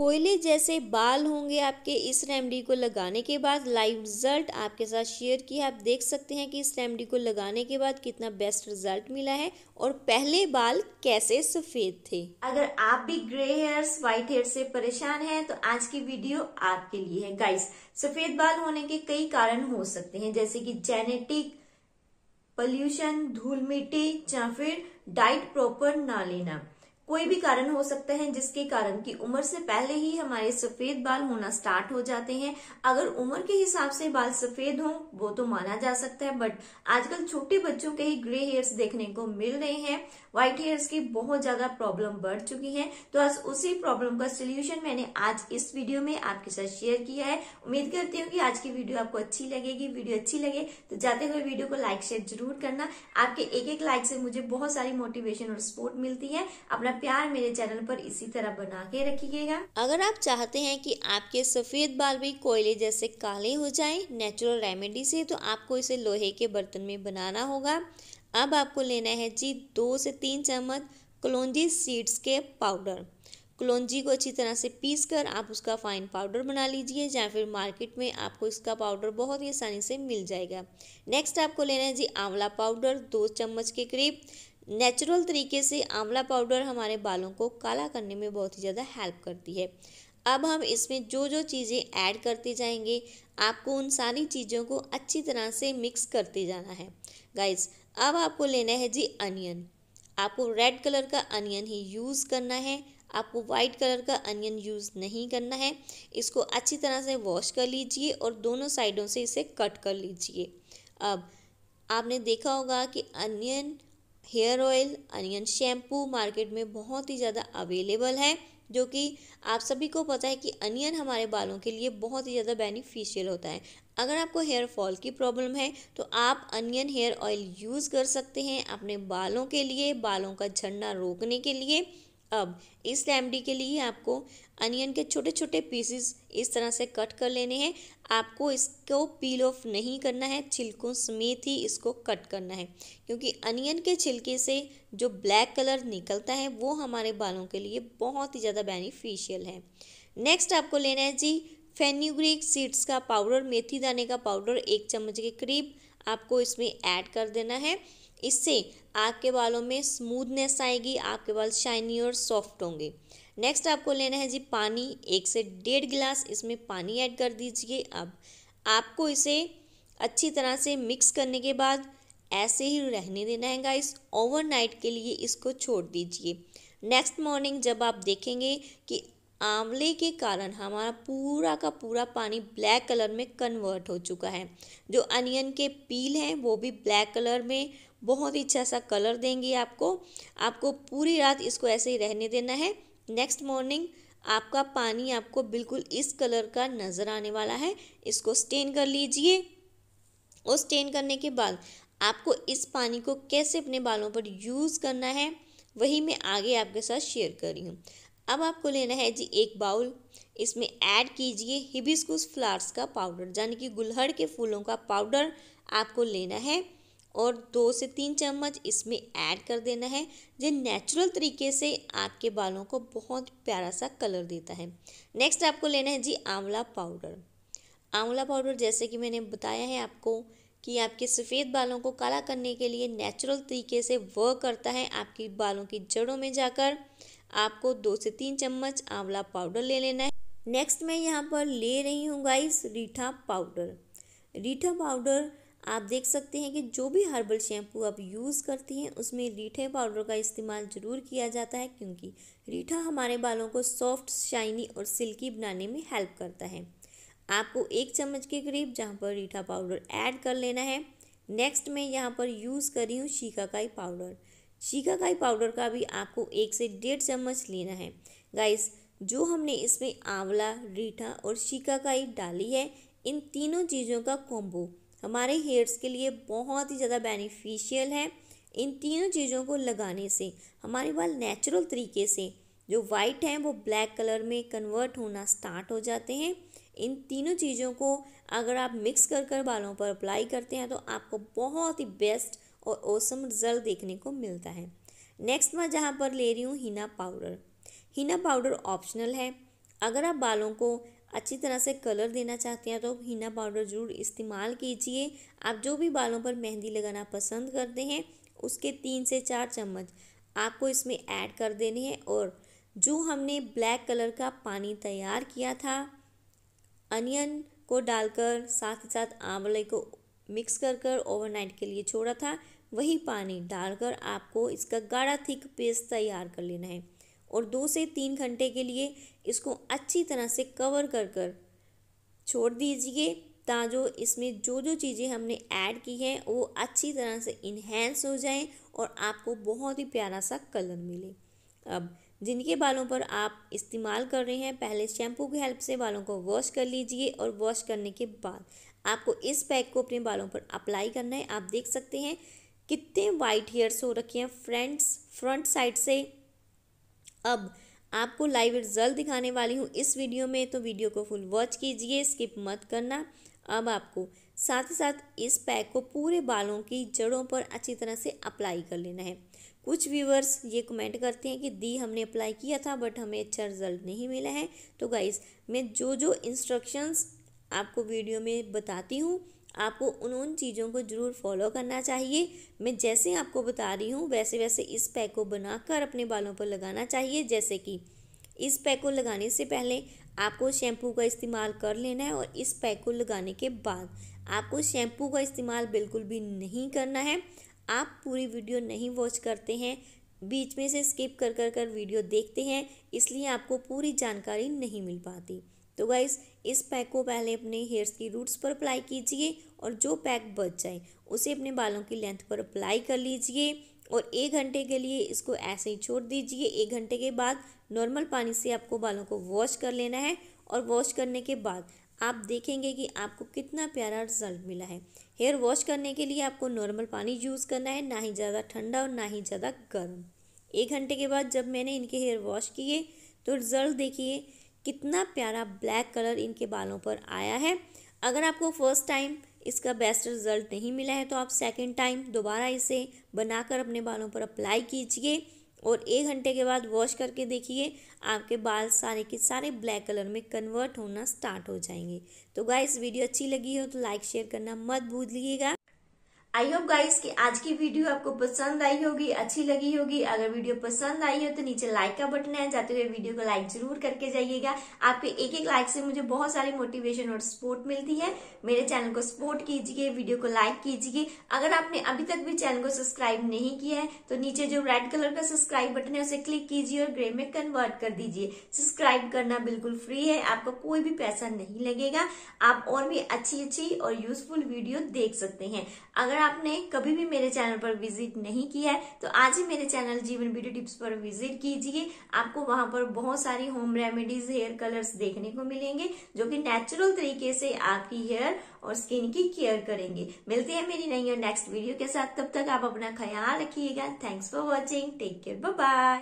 कोयले जैसे बाल होंगे आपके इस रेमडी को लगाने के बाद लाइव रिजल्ट आपके साथ शेयर किया आप देख सकते हैं कि इस रेमडी को लगाने के बाद कितना बेस्ट रिजल्ट मिला है और पहले बाल कैसे सफेद थे अगर आप भी ग्रे हेयर्स व्हाइट हेयर से परेशान हैं तो आज की वीडियो आपके लिए है गाइस सफेद बाल होने के कई कारण हो सकते हैं जैसे की जेनेटिक पॉल्यूशन धूल मिट्टी या फिर डाइट प्रॉपर ना लेना कोई भी कारण हो सकता है जिसके कारण कि उम्र से पहले ही हमारे सफेद बाल होना स्टार्ट हो जाते हैं अगर उम्र के हिसाब से बाल सफेद हों वो तो माना जा सकता है बट आजकल छोटे बच्चों के ही ग्रे हेयर्स देखने को मिल रहे हैं व्हाइट हेयर्स की बहुत ज्यादा प्रॉब्लम बढ़ चुकी है तो आज उसी प्रॉब्लम का सोल्यूशन मैंने आज इस वीडियो में आपके साथ शेयर किया है उम्मीद करती हूँ कि आज की वीडियो आपको अच्छी लगेगी वीडियो अच्छी लगे तो जाते हुए वीडियो को लाइक शेयर जरूर करना आपके एक एक लाइक से मुझे बहुत सारी मोटिवेशन और सपोर्ट मिलती है अपना प्यार मेरे चैनल पर इसी तरह बना के रखिएगा अगर आप चाहते हैं कि आपके सफेद बाल भी कोयले जैसे काले हो जाएं नेचुरल रेमेडी से तो आपको इसे लोहे के बर्तन में बनाना होगा अब आपको लेना है जी दो से तीन चम्मच कलौजी सीड्स के पाउडर कलौजी को अच्छी तरह से पीस कर आप उसका फाइन पाउडर बना लीजिए या फिर मार्केट में आपको इसका पाउडर बहुत ही आसानी से मिल जाएगा नेक्स्ट आपको लेना है जी आंवला पाउडर दो चम्मच के करीब नेचुरल तरीके से आंवला पाउडर हमारे बालों को काला करने में बहुत ही ज़्यादा हेल्प करती है अब हम इसमें जो जो चीज़ें ऐड करते जाएंगे आपको उन सारी चीज़ों को अच्छी तरह से मिक्स करते जाना है गाइस अब आपको लेना है जी अनियन आपको रेड कलर का अनियन ही यूज़ करना है आपको वाइट कलर का अनियन यूज़ नहीं करना है इसको अच्छी तरह से वॉश कर लीजिए और दोनों साइडों से इसे कट कर लीजिए अब आपने देखा होगा कि onion hair oil onion shampoo market में बहुत ही ज़्यादा अवेलेबल है जो कि आप सभी को पता है कि अनियन हमारे बालों के लिए बहुत ही ज़्यादा बेनिफिशियल होता है अगर आपको हेयर फॉल की प्रॉब्लम है तो आप अनियन हेयर ऑयल यूज़ कर सकते हैं अपने बालों के लिए बालों का झड़ना रोकने के लिए अब इस लैमडी के लिए आपको अनियन के छोटे छोटे पीसेस इस तरह से कट कर लेने हैं आपको इसको पील ऑफ नहीं करना है छिलकों समेत ही इसको कट करना है क्योंकि अनियन के छिलके से जो ब्लैक कलर निकलता है वो हमारे बालों के लिए बहुत ही ज़्यादा बेनिफिशियल है नेक्स्ट आपको लेना है जी फेन्यूग्रिक सीड्स का पाउडर मेथी दाने का पाउडर एक चम्मच के करीब आपको इसमें ऐड कर देना है इससे आपके बालों में स्मूथनेस आएगी आपके बाल शाइनी और सॉफ्ट होंगे नेक्स्ट आपको लेना है जी पानी एक से डेढ़ गिलास इसमें पानी ऐड कर दीजिए अब आपको इसे अच्छी तरह से मिक्स करने के बाद ऐसे ही रहने देना है गाइस ओवरनाइट के लिए इसको छोड़ दीजिए नेक्स्ट मॉर्निंग जब आप देखेंगे कि आंवले के कारण हमारा पूरा का पूरा पानी ब्लैक कलर में कन्वर्ट हो चुका है जो अनियन के पील हैं वो भी ब्लैक कलर में बहुत ही अच्छा सा कलर देंगे आपको आपको पूरी रात इसको ऐसे ही रहने देना है नेक्स्ट मॉर्निंग आपका पानी आपको बिल्कुल इस कलर का नज़र आने वाला है इसको स्टेन कर लीजिए और स्टेन करने के बाद आपको इस पानी को कैसे अपने बालों पर यूज़ करना है वही मैं आगे आपके साथ शेयर कर रही हूँ अब आपको लेना है जी एक बाउल इसमें ऐड कीजिए हिबिस्कुस फ्लावर्स का पाउडर यानी कि गुलहड़ के फूलों का पाउडर आपको लेना है और दो से तीन चम्मच इसमें ऐड कर देना है जो नेचुरल तरीके से आपके बालों को बहुत प्यारा सा कलर देता है नेक्स्ट आपको लेना है जी आंवला पाउडर आंवला पाउडर जैसे कि मैंने बताया है आपको कि आपके सफ़ेद बालों को काला करने के लिए नेचुरल तरीके से वर्क करता है आपकी बालों की जड़ों में जाकर आपको दो से तीन चम्मच आंवला पाउडर ले लेना है नेक्स्ट मैं यहाँ पर ले रही हूँ गाइस रीठा पाउडर रीठा पाउडर आप देख सकते हैं कि जो भी हर्बल शैम्पू आप यूज़ करती हैं उसमें रीठे पाउडर का इस्तेमाल ज़रूर किया जाता है क्योंकि रीठा हमारे बालों को सॉफ्ट शाइनी और सिल्की बनाने में हेल्प करता है आपको एक चम्मच के करीब जहाँ पर रीठा पाउडर ऐड कर लेना है नेक्स्ट मैं यहाँ पर यूज़ कर रही हूँ शीकाकाई पाउडर शीकाकाई पाउडर का भी आपको एक से डेढ़ चम्मच लेना है गाइस जो हमने इसमें आंवला रीठा और शीकाकाई डाली है इन तीनों चीज़ों का कॉम्बो हमारे हेयर्स के लिए बहुत ही ज़्यादा बेनिफिशियल है इन तीनों चीज़ों को लगाने से हमारे बाल नेचुरल तरीके से जो वाइट हैं वो ब्लैक कलर में कन्वर्ट होना स्टार्ट हो जाते हैं इन तीनों चीज़ों को अगर आप मिक्स कर कर बालों पर अप्लाई करते हैं तो आपको बहुत ही बेस्ट और औसम रिजल्ट देखने को मिलता है नेक्स्ट मैं जहाँ पर ले रही हूँ henna powder henna powder optional है अगर आप बालों को अच्छी तरह से कलर देना चाहते हैं तो हीना पाउडर ज़रूर इस्तेमाल कीजिए आप जो भी बालों पर मेहंदी लगाना पसंद करते हैं उसके तीन से चार चम्मच आपको इसमें ऐड कर देने हैं और जो हमने ब्लैक कलर का पानी तैयार किया था अनियन को डालकर साथ ही साथ आंवले को मिक्स कर कर ओवरनाइट के लिए छोड़ा था वही पानी डालकर आपको इसका गाढ़ा थिक पेस्ट तैयार कर लेना है और दो से तीन घंटे के लिए इसको अच्छी तरह से कवर कर कर छोड़ दीजिए ताजो इसमें जो जो चीज़ें हमने ऐड की हैं वो अच्छी तरह से इन्हेंस हो जाएं और आपको बहुत ही प्यारा सा कलर मिले अब जिनके बालों पर आप इस्तेमाल कर रहे हैं पहले शैम्पू की हेल्प से बालों को वॉश कर लीजिए और वॉश करने के बाद आपको इस पैक को अपने बालों पर अप्लाई करना है आप देख सकते हैं कितने वाइट हेयर्स हो रखे हैं फ्रेंड्स फ्रंट साइड से अब आपको लाइव रिजल्ट दिखाने वाली हूँ इस वीडियो में तो वीडियो को फुल वॉच कीजिए स्किप मत करना अब आपको साथ ही साथ इस पैक को पूरे बालों की जड़ों पर अच्छी तरह से अप्लाई कर लेना है कुछ व्यूवर्स ये कमेंट करते हैं कि दी हमने अप्लाई किया था बट हमें अच्छा रिजल्ट नहीं मिला है तो गाइज मैं जो जो इंस्ट्रक्शंस आपको वीडियो में बताती हूँ आपको उन उन चीज़ों को ज़रूर फॉलो करना चाहिए मैं जैसे आपको बता रही हूँ वैसे वैसे इस पैक को बनाकर अपने बालों पर लगाना चाहिए जैसे कि इस पैक को लगाने से पहले आपको शैम्पू का इस्तेमाल कर लेना है और इस पैक को लगाने के बाद आपको शैम्पू का इस्तेमाल बिल्कुल भी नहीं करना है आप पूरी वीडियो नहीं वॉच करते हैं बीच में से स्किप कर कर कर वीडियो देखते हैं इसलिए आपको पूरी जानकारी नहीं मिल पाती तो गाइज़ इस पैक को पहले अपने हेयर्स की रूट्स पर अप्लाई कीजिए और जो पैक बच जाए उसे अपने बालों की लेंथ पर अप्लाई कर लीजिए और एक घंटे के लिए इसको ऐसे ही छोड़ दीजिए एक घंटे के बाद नॉर्मल पानी से आपको बालों को वॉश कर लेना है और वॉश करने के बाद आप देखेंगे कि आपको कितना प्यारा रिजल्ट मिला है हेयर वॉश करने के लिए आपको नॉर्मल पानी यूज़ करना है ना ही ज़्यादा ठंडा और ना ही ज़्यादा गर्म एक घंटे के बाद जब मैंने इनके हेयर वॉश किए तो रिज़ल्ट देखिए कितना प्यारा ब्लैक कलर इनके बालों पर आया है अगर आपको फर्स्ट टाइम इसका बेस्ट रिज़ल्ट नहीं मिला है तो आप सेकेंड टाइम दोबारा इसे बनाकर अपने बालों पर अप्लाई कीजिए और एक घंटे के बाद वॉश करके देखिए आपके बाल सारे के सारे ब्लैक कलर में कन्वर्ट होना स्टार्ट हो जाएंगे तो गाय वीडियो अच्छी लगी हो तो लाइक शेयर करना मत भूलिएगा आई होप गाइस कि आज की वीडियो आपको पसंद आई होगी अच्छी लगी होगी अगर वीडियो पसंद आई हो तो नीचे लाइक का बटन है जाते हुए वीडियो को लाइक जरूर करके जाइएगा आपके एक एक लाइक से मुझे बहुत सारी मोटिवेशन और सपोर्ट मिलती है मेरे चैनल को सपोर्ट कीजिए वीडियो को लाइक कीजिए अगर आपने अभी तक भी चैनल को सब्सक्राइब नहीं किया है तो नीचे जो रेड कलर का सब्सक्राइब बटन है उसे क्लिक कीजिए और ग्रे में कन्वर्ट कर दीजिए सब्सक्राइब करना बिल्कुल फ्री है आपका कोई भी पैसा नहीं लगेगा आप और भी अच्छी अच्छी और यूजफुल वीडियो देख सकते हैं अगर आपने कभी भी मेरे चैनल पर विजिट नहीं किया है तो आज ही मेरे चैनल जीवन ब्यूटी टिप्स पर विजिट कीजिए आपको वहां पर बहुत सारी होम रेमेडीज हेयर कलर्स देखने को मिलेंगे जो कि नेचुरल तरीके से आपकी हेयर और स्किन की केयर करेंगे मिलते हैं मेरी नई और नेक्स्ट वीडियो के साथ तब तक आप अपना ख्याल रखिएगा thanks for watching take care bye